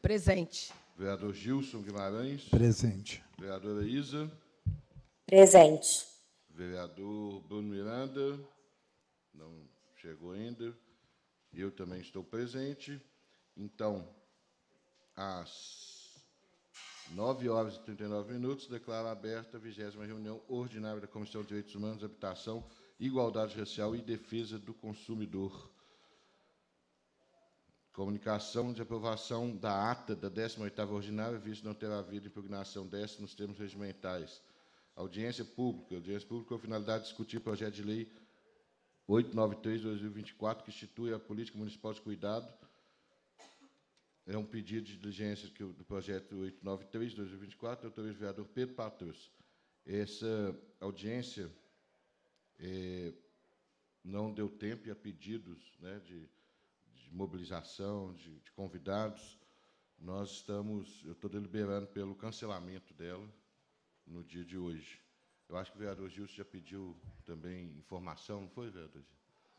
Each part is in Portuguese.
Presente. Vereador Gilson Guimarães. Presente. Vereadora Isa. Presente. Vereador Bruno Miranda. Não chegou ainda. Eu também estou presente. Então, às 9 horas e 39 minutos, declaro aberta a 20 reunião ordinária da Comissão de Direitos Humanos, Habitação, Igualdade Racial e Defesa do Consumidor. Comunicação de aprovação da ata da 18ª ordinária, visto não ter havido impugnação desta nos termos regimentais. Audiência pública. Audiência pública com a finalidade de discutir o projeto de lei 893-2024, que institui a Política Municipal de Cuidado. É um pedido de diligência que, do projeto 893-2024, autoriza o vereador Pedro Patrus. Essa audiência é, não deu tempo e a pedidos né, de de mobilização de, de convidados, nós estamos, eu estou deliberando pelo cancelamento dela no dia de hoje. Eu acho que o vereador Gilson já pediu também informação, não foi, vereador?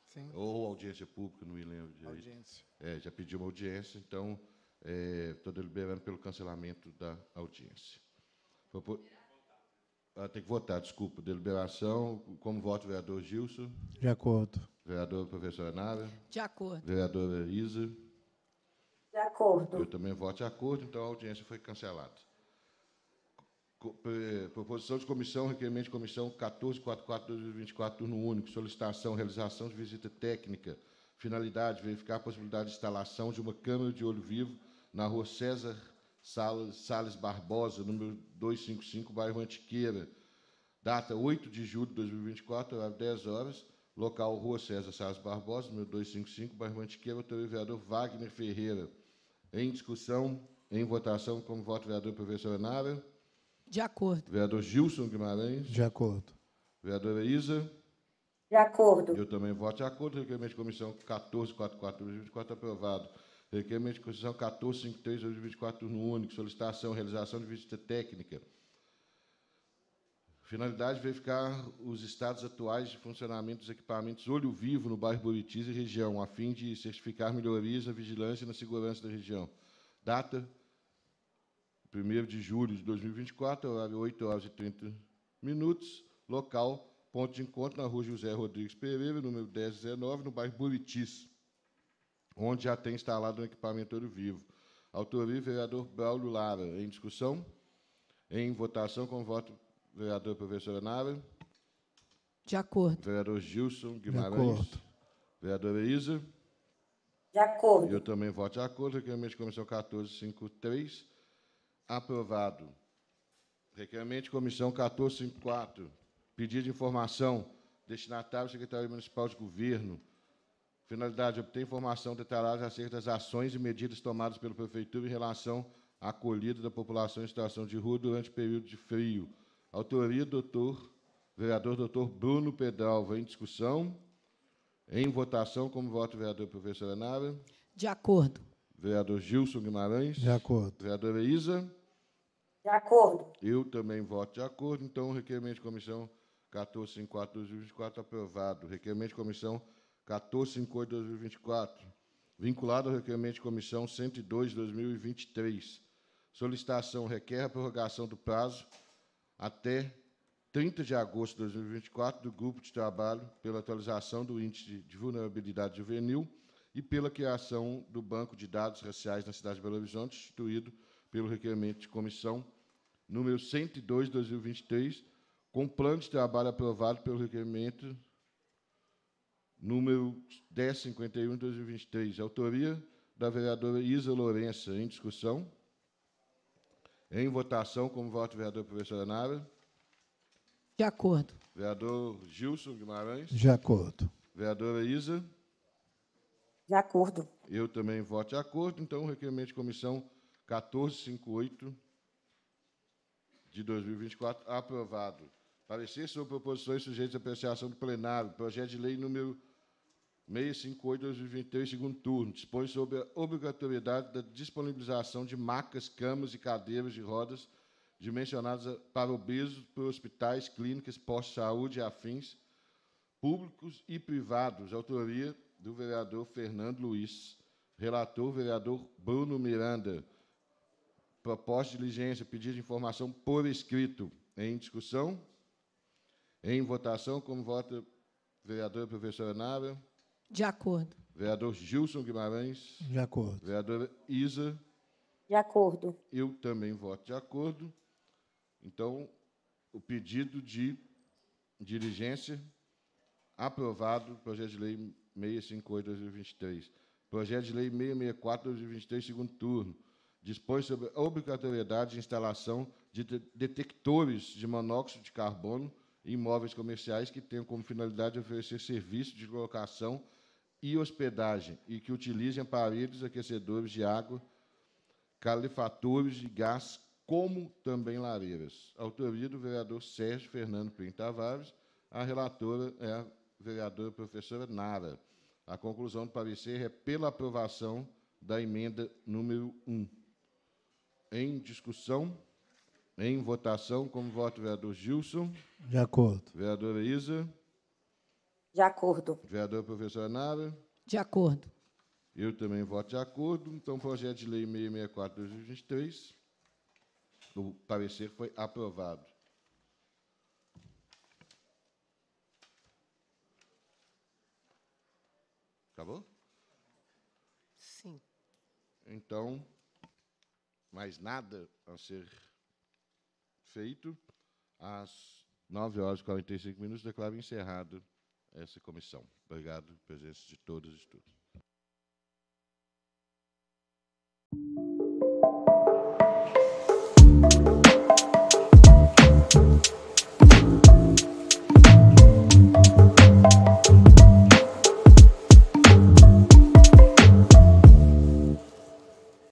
Sim. Ou audiência pública, não me lembro direito. Audiência. É, já pediu uma audiência, então é, estou é, deliberando pelo cancelamento da audiência. por... Ah, tem que votar, desculpa. Deliberação, como voto vereador Gilson? De acordo. Vereador professor Nara? De acordo. Vereadora Isa? De acordo. Eu também voto de acordo, então a audiência foi cancelada. Proposição de comissão, requerimento de comissão 1444-2024, turno único, solicitação, realização de visita técnica, finalidade, verificar a possibilidade de instalação de uma câmera de olho vivo na rua César Sales, Barbosa, número 255, bairro Antiqueira. Data 8 de julho de 2024, às 10 horas. Local Rua César Sales Barbosa, número 255, bairro Antiqueira. Autor vereador Wagner Ferreira. Em discussão, em votação, como voto vereador professor Nara. De acordo. Vereador Gilson Guimarães. De acordo. Vereadora Isa. De acordo. Eu também voto de acordo. Requerimento de comissão 1444 2024 aprovado. Requerimento de Constituição 1453, 2024, turno único, solicitação, realização de visita técnica. Finalidade, verificar os estados atuais de funcionamento dos equipamentos Olho Vivo no bairro Buritis e região, a fim de certificar melhorias na vigilância e na segurança da região. Data, 1 de julho de 2024, horário 8 horas e 30 minutos. Local, ponto de encontro na rua José Rodrigues Pereira, número 1019, no bairro Buritis onde já tem instalado um equipamento ouro vivo. Autoria, vereador Braulio Lara. Em discussão? Em votação, com voto, vereador Professor Nara. De acordo. Vereador Gilson Guimarães. De acordo. Vereadora Isa. De acordo. Eu também voto de acordo. Requerimento de comissão 1453. Aprovado. Requerimento de comissão 1454. Pedido de informação. Destinatário, Secretário Municipal de Governo. Finalidade, obter informação detalhada acerca das ações e medidas tomadas pela Prefeitura em relação à acolhida da população em situação de rua durante o período de frio. Autoria, doutor, vereador doutor Bruno Pedalva. Em discussão, em votação, como vota o vereador professor Nara? De acordo. Vereador Gilson Guimarães? De acordo. Vereadora Isa? De acordo. Eu também voto de acordo. Então, o requerimento de comissão 1454-2024 aprovado. Requerimento de comissão 1458 2024, vinculado ao requerimento de comissão 102 2023. Solicitação requer a prorrogação do prazo até 30 de agosto de 2024 do grupo de trabalho pela atualização do índice de vulnerabilidade juvenil e pela criação do banco de dados raciais na cidade de Belo Horizonte, instituído pelo requerimento de comissão número 102 2023, com plano de trabalho aprovado pelo requerimento número 1051 de 2023, autoria da vereadora Isa Lourença, em discussão. Em votação, como voto, vereador professor Nara. De acordo. Vereador Gilson Guimarães. De acordo. Vereadora Isa. De acordo. Eu também voto de acordo, então, requerimento de comissão 1458 de 2024, aprovado. Parecer sobre proposições sujeitas à apreciação do plenário, projeto de lei número 658 2023, segundo turno, dispõe sobre a obrigatoriedade da disponibilização de macas, camas e cadeiras de rodas dimensionadas para obesos por hospitais, clínicas, postos de saúde e afins, públicos e privados. Autoria do vereador Fernando Luiz. Relator, vereador Bruno Miranda. Proposta de diligência, pedido de informação por escrito. Em discussão? Em votação, como vota vereador vereadora professora Nara? De acordo. Vereador Gilson Guimarães. De acordo. Vereadora Isa. De acordo. Eu também voto de acordo. Então, o pedido de diligência aprovado, projeto de lei 658-2023. Projeto de lei 664-2023, segundo turno. Dispõe sobre a obrigatoriedade de instalação de detectores de monóxido de carbono em imóveis comerciais que tenham como finalidade oferecer serviço de locação e hospedagem e que utilizem aparelhos aquecedores de água, calefatores de gás, como também lareiras. Autoria do vereador Sérgio Fernando Pinto Tavares, a relatora é a vereadora professora Nara. A conclusão do parecer é pela aprovação da emenda número 1. Em discussão, em votação, como voto o vereador Gilson. De acordo. Vereadora Isa. De acordo. Vereador professor Nara. De acordo. Eu também voto de acordo. Então, o projeto de lei 664 2023, o parecer foi aprovado. Acabou? Sim. Então, mais nada a ser feito. Às 9 horas e 45 minutos, declaro encerrado essa comissão. Obrigado, presença de todos e todos.